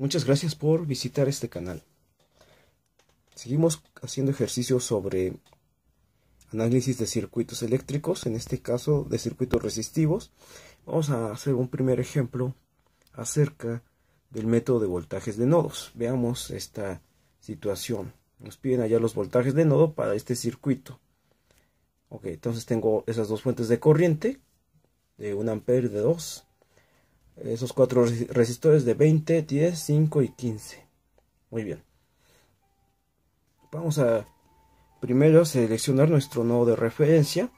Muchas gracias por visitar este canal. Seguimos haciendo ejercicios sobre análisis de circuitos eléctricos, en este caso de circuitos resistivos. Vamos a hacer un primer ejemplo acerca del método de voltajes de nodos. Veamos esta situación. Nos piden allá los voltajes de nodo para este circuito. Ok, entonces tengo esas dos fuentes de corriente de 1 ampere y de 2 esos cuatro resistores de 20, 10, 5 y 15. Muy bien. Vamos a primero seleccionar nuestro nodo de referencia.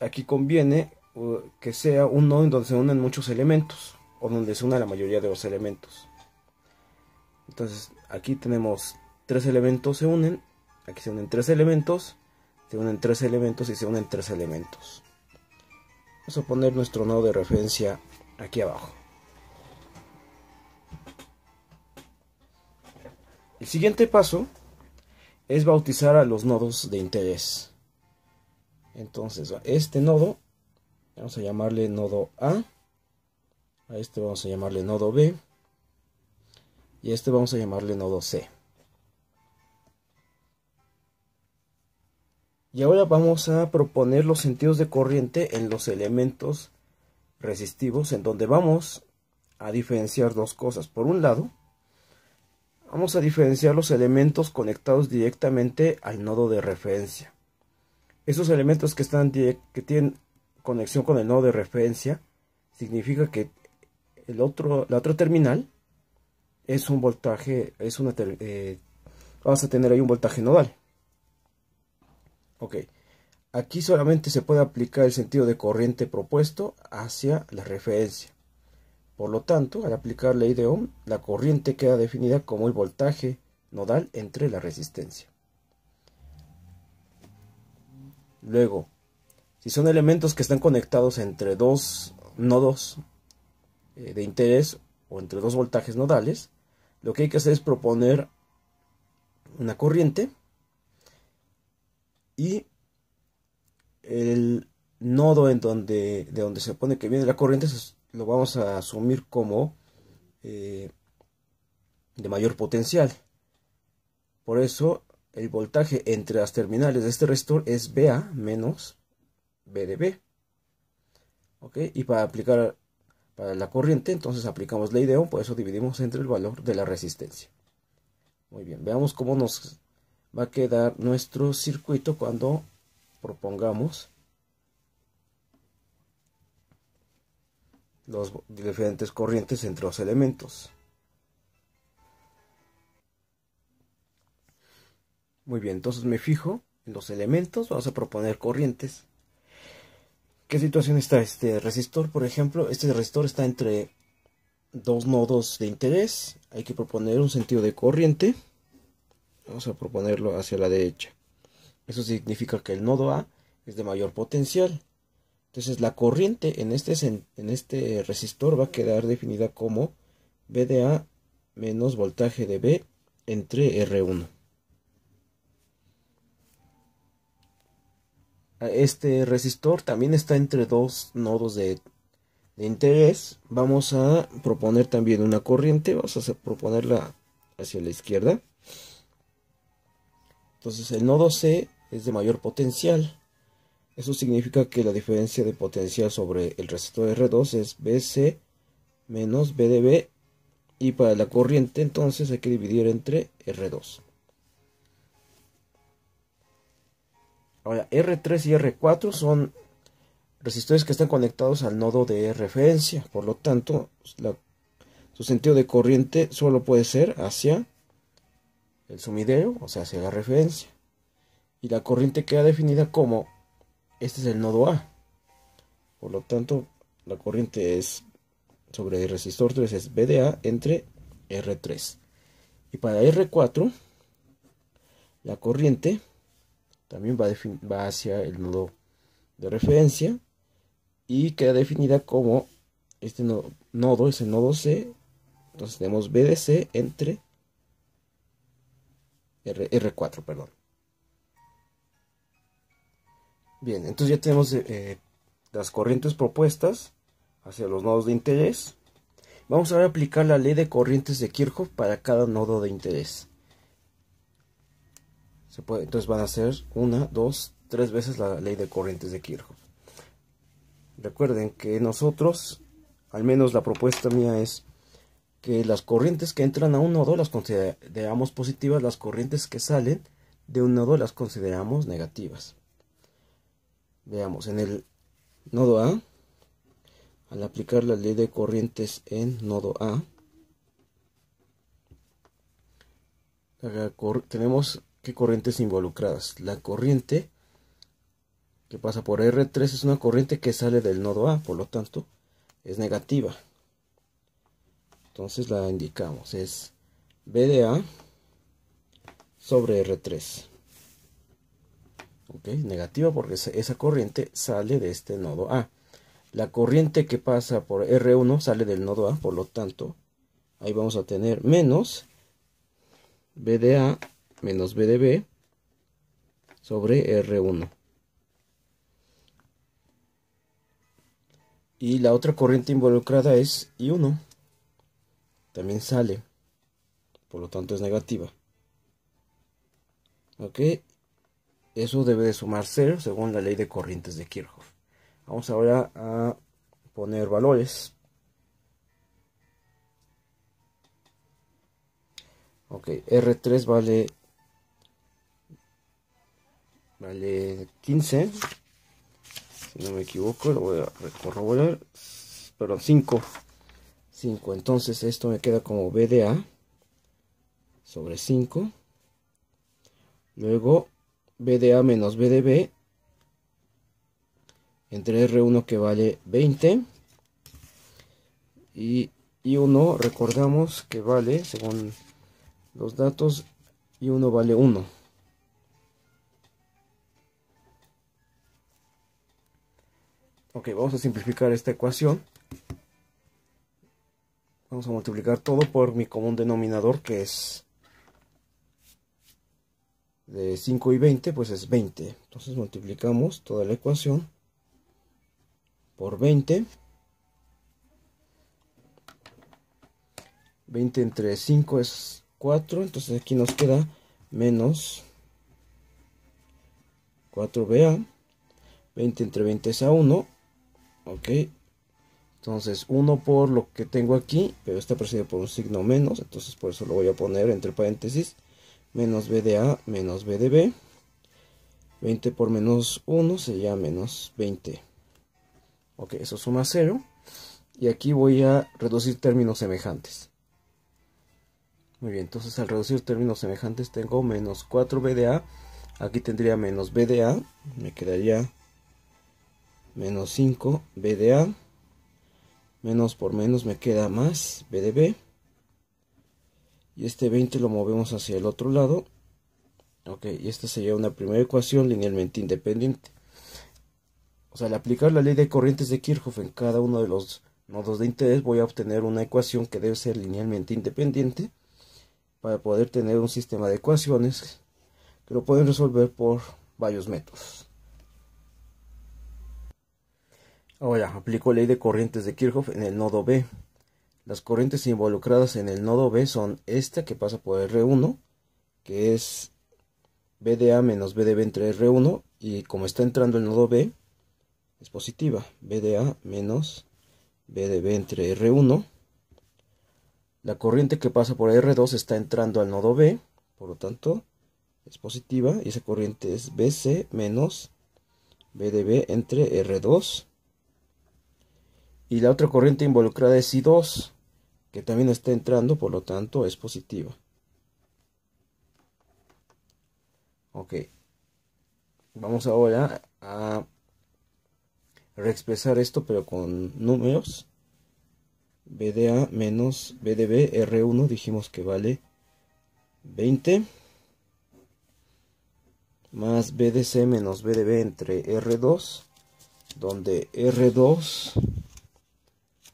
Aquí conviene uh, que sea un nodo en donde se unen muchos elementos o donde se una la mayoría de los elementos. Entonces aquí tenemos tres elementos se unen, aquí se unen tres elementos, se unen tres elementos y se unen tres elementos. Vamos a poner nuestro nodo de referencia aquí abajo. El siguiente paso es bautizar a los nodos de interés. Entonces, a este nodo vamos a llamarle nodo A, a este vamos a llamarle nodo B y a este vamos a llamarle nodo C. Y ahora vamos a proponer los sentidos de corriente en los elementos resistivos en donde vamos a diferenciar dos cosas. Por un lado, vamos a diferenciar los elementos conectados directamente al nodo de referencia. Esos elementos que, están que tienen conexión con el nodo de referencia significa que el otro, la otra terminal es un voltaje, es una eh, vamos a tener ahí un voltaje nodal. Ok, Aquí solamente se puede aplicar el sentido de corriente propuesto hacia la referencia. Por lo tanto, al aplicar la ley de Ohm, la corriente queda definida como el voltaje nodal entre la resistencia. Luego, si son elementos que están conectados entre dos nodos eh, de interés o entre dos voltajes nodales, lo que hay que hacer es proponer una corriente y el nodo en donde, de donde se pone que viene la corriente lo vamos a asumir como eh, de mayor potencial. Por eso el voltaje entre las terminales de este resistor es BA menos B Y para aplicar para la corriente, entonces aplicamos ley de Ohm, por eso dividimos entre el valor de la resistencia. Muy bien, veamos cómo nos va a quedar nuestro circuito cuando propongamos los diferentes corrientes entre los elementos. Muy bien, entonces me fijo en los elementos, vamos a proponer corrientes. ¿Qué situación está este resistor? Por ejemplo, este resistor está entre dos nodos de interés. Hay que proponer un sentido de corriente. Vamos a proponerlo hacia la derecha. Eso significa que el nodo A es de mayor potencial. Entonces la corriente en este, en este resistor va a quedar definida como B de A menos voltaje de B entre R1. Este resistor también está entre dos nodos de, de interés. Vamos a proponer también una corriente. Vamos a proponerla hacia la izquierda. Entonces el nodo C es de mayor potencial. Eso significa que la diferencia de potencial sobre el resistor R2 es BC menos BDB y para la corriente entonces hay que dividir entre R2. Ahora, R3 y R4 son resistores que están conectados al nodo de referencia, por lo tanto, su sentido de corriente solo puede ser hacia el sumidero, o sea, hacia la referencia y la corriente queda definida como este es el nodo A. Por lo tanto, la corriente es sobre el resistor 3 es BDA entre R3. Y para R4, la corriente también va, hacia el nodo de referencia y queda definida como este nodo, nodo es el nodo C. Entonces tenemos BDC entre R4, perdón. Bien, entonces ya tenemos eh, eh, las corrientes propuestas hacia los nodos de interés. Vamos a aplicar la ley de corrientes de Kirchhoff para cada nodo de interés. entonces van a ser una, dos, tres veces la ley de corrientes de Kirchhoff. Recuerden que nosotros, al menos la propuesta mía es que las corrientes que entran a un nodo las consideramos positivas, las corrientes que salen de un nodo las consideramos negativas. Veamos, en el nodo A, al aplicar la ley de corrientes en nodo A, tenemos qué corrientes involucradas. La corriente que pasa por R3 es una corriente que sale del nodo A, por lo tanto es negativa. Entonces la indicamos, es bda sobre R3. Negativa porque esa corriente sale de este nodo A. La corriente que pasa por R1 sale del nodo A, por lo tanto, ahí vamos a tener menos B A menos B de sobre R1. Y la otra corriente involucrada es I1. También sale. Por lo tanto es negativa. ¿Ok? Eso debe de sumar 0 según la ley de corrientes de Kirchhoff. Vamos ahora a poner valores. Ok, R3 vale, vale 15. Si no me equivoco, lo voy a corroborar. Perdón, 5. 5. Entonces esto me queda como BDA sobre 5. Luego BDA menos B entre R1 que vale 20 y I1 recordamos que vale según los datos I1 vale 1 ok vamos a simplificar esta ecuación vamos a multiplicar todo por mi común denominador que es de 5 y 20 pues es 20 entonces multiplicamos toda la ecuación por 20 20 entre 5 es 4 entonces aquí nos queda menos 4BA 20 entre 20 es a 1 ok entonces 1 por lo que tengo aquí pero está precedido por un signo menos entonces por eso lo voy a poner entre paréntesis menos b de A menos b de B. 20 por menos 1 sería menos 20. Ok, eso suma 0. Y aquí voy a reducir términos semejantes. Muy bien, entonces al reducir términos semejantes tengo menos 4b de A. Aquí tendría menos b de A. Me quedaría menos 5 b de A. Menos por menos me queda más b de B y este 20 lo movemos hacia el otro lado ok y esta sería una primera ecuación linealmente independiente o sea al aplicar la ley de corrientes de Kirchhoff en cada uno de los nodos de interés voy a obtener una ecuación que debe ser linealmente independiente para poder tener un sistema de ecuaciones que lo pueden resolver por varios métodos. Ahora aplico ley de corrientes de Kirchhoff en el nodo B. Las corrientes involucradas en el nodo B son esta que pasa por R1, que es BDA menos BDB entre R1, y como está entrando el nodo B, es positiva, BDA menos BDB entre R1. La corriente que pasa por R2 está entrando al nodo B, por lo tanto, es positiva y esa corriente es BC menos BDB entre R2. Y la otra corriente involucrada es I2 que también está entrando, por lo tanto es positiva. Ok, vamos ahora a reexpresar esto pero con números. BDA menos BDB R1 dijimos que vale 20 más BDC menos BDB entre R2 donde R2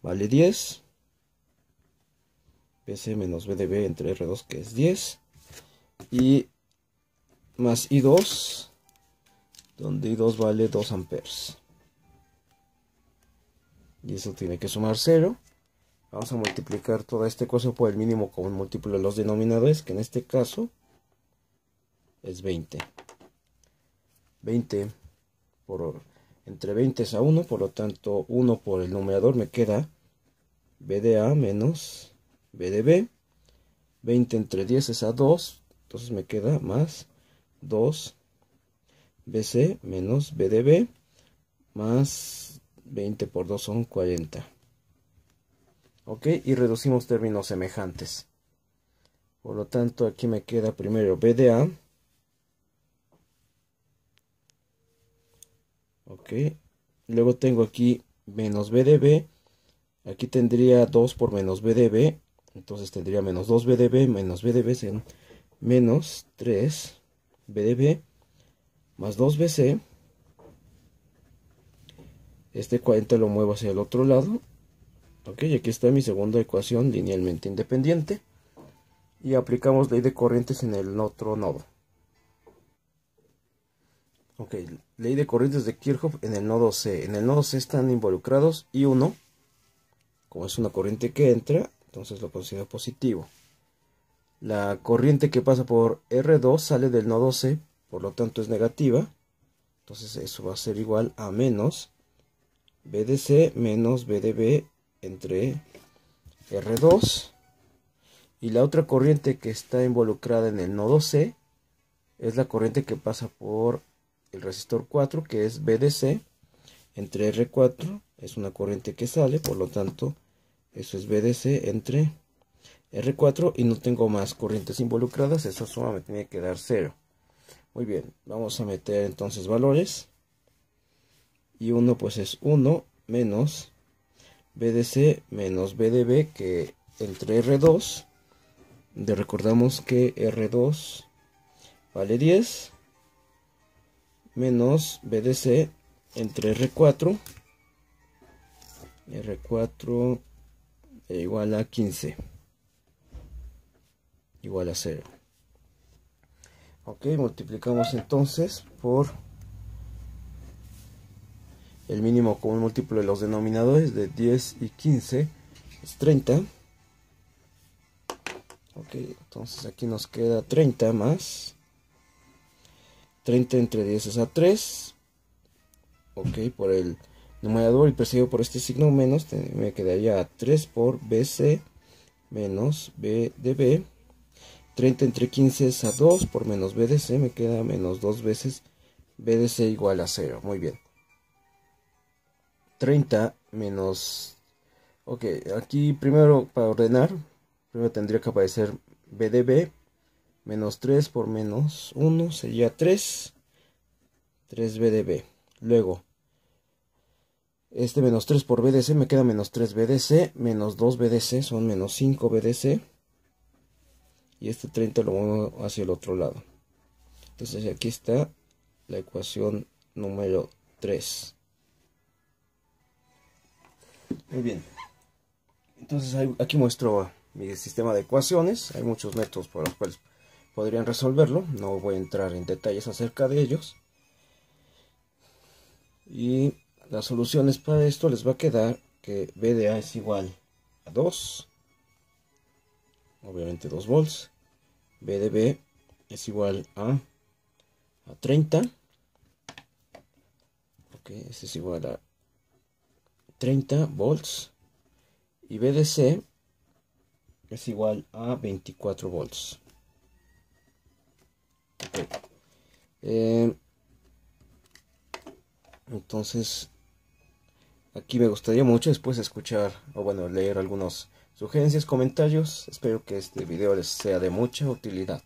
vale 10 PC menos BDB entre R2 que es 10 y más I2 donde I2 vale 2 amperes y eso tiene que sumar 0 vamos a multiplicar toda esta cosa por el mínimo común múltiplo de los denominadores que en este caso es 20 20 por entre 20 es a 1 por lo tanto 1 por el numerador me queda BDA menos BDB. 20 entre 10 es a 2, entonces me queda más 2 bc menos BDB. más 20 por 2 son 40. Ok, y reducimos términos semejantes. Por lo tanto, aquí me queda primero BDA. Ok, luego tengo aquí menos BDB. Aquí tendría 2 por menos BDB. Entonces tendría menos 2 BDB menos BDB menos 3 BDB más 2 BC. Este 40 lo muevo hacia el otro lado. Ok, aquí está mi segunda ecuación linealmente independiente. Y aplicamos ley de corrientes en el otro nodo. Ok, ley de corrientes de Kirchhoff en el nodo C. En el nodo C están involucrados I1, como es una corriente que entra, entonces lo considero positivo. La corriente que pasa por R2 sale del nodo C, por lo tanto es negativa, entonces eso va a ser igual a menos BDC menos BDB entre R2 y la otra corriente que está involucrada en el nodo C es la corriente que pasa por el resistor 4 que es BDC entre R4 es una corriente que sale por lo tanto eso es BDC entre R4 y no tengo más corrientes involucradas. Esa suma me tiene que dar 0. Muy bien, vamos a meter entonces valores. Y 1 pues es 1 menos BDC menos BDB que entre R2. De recordamos que R2 vale 10 menos BDC entre R4. R4 e igual a 15 igual a 0 ok multiplicamos entonces por el mínimo común múltiplo de los denominadores de 10 y 15 es 30 ok entonces aquí nos queda 30 más 30 entre 10 es a 3 ok por el numerador y perseguido por este signo menos, me quedaría 3 por BC menos bdb, 30 entre 15 es a 2 por menos BDC, me queda menos 2 veces BDC igual a 0. Muy bien. 30 menos... Ok, aquí primero para ordenar, primero tendría que aparecer BDB menos 3 por menos 1 sería 3. 3 BDB. Luego este menos 3 por BDC me queda menos 3 BDC, menos 2 BDC son menos 5 BDC. Y este 30 lo muevo hacia el otro lado. Entonces aquí está la ecuación número 3. Muy bien. Entonces aquí muestro mi sistema de ecuaciones. Hay muchos métodos por los cuales podrían resolverlo. No voy a entrar en detalles acerca de ellos. Y las soluciones para esto les va a quedar que B es igual a 2. Obviamente 2 volts. B es igual a, a 30. Ok, este es igual a 30 volts. Y B es igual a 24 volts. Eh, entonces, Aquí me gustaría mucho después escuchar o bueno leer algunos sugerencias, comentarios. Espero que este video les sea de mucha utilidad.